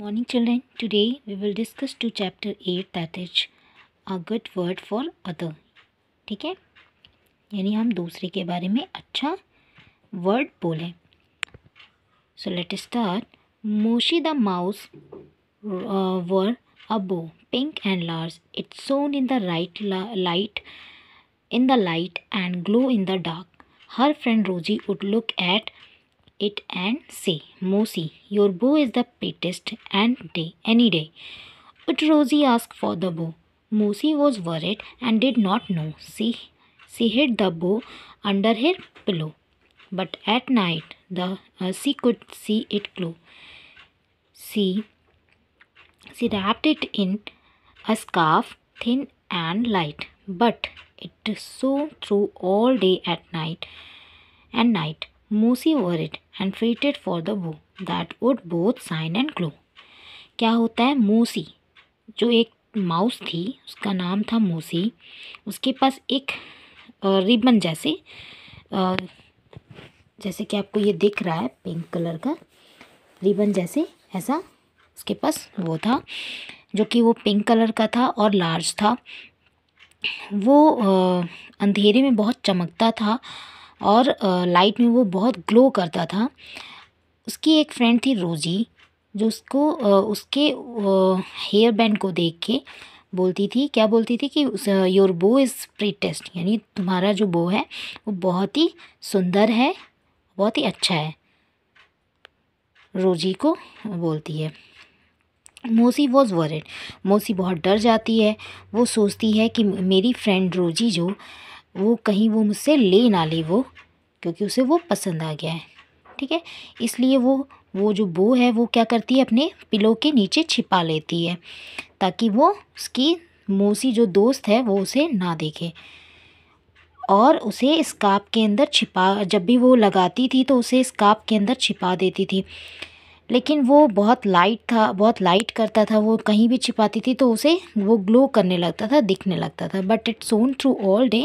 Morning children, today we will discuss to chapter 8 that is a good word for other. ठीक है यानी हम दूसरे के बारे में अच्छा वर्ड बोलें so let start Moosey the mouse wore a bow pink and large it shone in the right light in the light and glow in the dark her friend Rosie would look at it and say, Mosi, your bow is the prettiest and day any day. But Rosie asked for the bow. Mosi was worried and did not know. She, she hid the bow under her pillow. But at night, the, uh, she could see it glow. She, she wrapped it in a scarf, thin and light. But it shone through all day at night and night. Moosey wore it and fretted for the bow that would both shine and glow क्या होता है मूसी जो एक mouse थी उसका नाम था मूसी उसके पास एक रिबन जैसे जैसे कि आपको ये दिख रहा है पिंक कलर का रिबन जैसे ऐसा उसके पास वो था जो कि वो पिंक कलर का था और लार्ज था वो अंधेरे में बहुत चमकता था और लाइट में वो बहुत ग्लो करता था उसकी एक फ्रेंड थी रोज़ी जो उसको उसके हेयर बैंड को देख के बोलती थी क्या बोलती थी कि योर बो इज़ प्रीटेस्ट यानी तुम्हारा जो बो है वो बहुत ही सुंदर है बहुत ही अच्छा है रोजी को बोलती है मोसी वॉज वरिड मोसी बहुत डर जाती है वो सोचती है कि मेरी फ्रेंड रोजी जो वो कहीं वो मुझसे ले ना ले वो क्योंकि उसे वो पसंद आ गया है ठीक है इसलिए वो वो जो बो है वो क्या करती है अपने पिलो के नीचे छिपा लेती है ताकि वो उसकी मौसी जो दोस्त है वो उसे ना देखे और उसे स्काप के अंदर छिपा जब भी वो लगाती थी तो उसे स्काप के अंदर छिपा देती थी लेकिन वो बहुत लाइट था बहुत लाइट करता था वो कहीं भी छिपाती थी तो उसे वो ग्लो करने लगता था दिखने लगता था but it shone through all day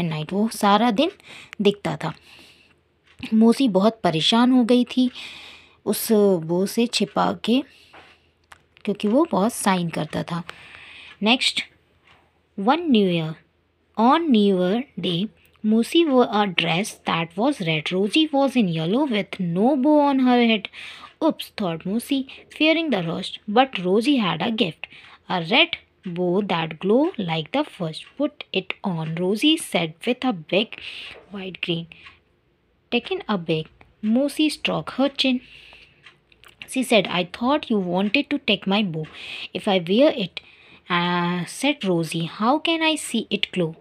and night वो सारा दिन दिखता था मोसी बहुत परेशान हो गई थी उस वो से छिपा के क्योंकि वो बहुत साइन करता था next one new year on new year day Moosey wore a dress that was red Rosie was in yellow with no bow on her head Oops, thought Moosey, fearing the rust. but Rosie had a gift. A red bow that glow like the first. Put it on, Rosie said with a big wide grin. Taking a big, Moosey struck her chin. She said, I thought you wanted to take my bow. If I wear it, uh, said Rosie, how can I see it glow?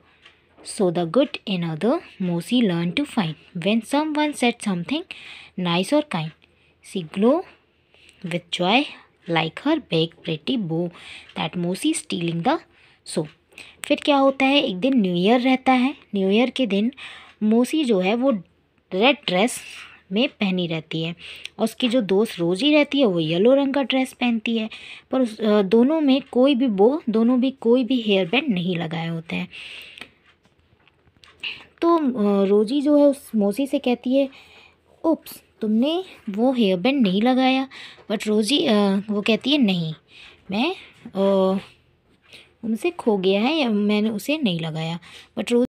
So the good in other Moosey learned to find. When someone said something nice or kind, She glowed with joy like her big pretty bow that Mosi stealing the so. फिर क्या होता है एक दिन new year रहता है new year के दिन मोसी जो है वो रेड ड्रेस में पहनी रहती है और उसकी जो दोस्त रोजी रहती है वो येलो रंग का ड्रेस पहनती है पर उस दोनों में कोई भी बो दोनों भी कोई भी हेयर बैंड नहीं लगाए होते हैं तो रोजी जो है उस मोसी से कहती है उप्स तुमने वो हेयर बैंड नहीं लगाया बट रोज़ी वो कहती है नहीं मैं उनसे खो गया है मैंने उसे नहीं लगाया बट रोज़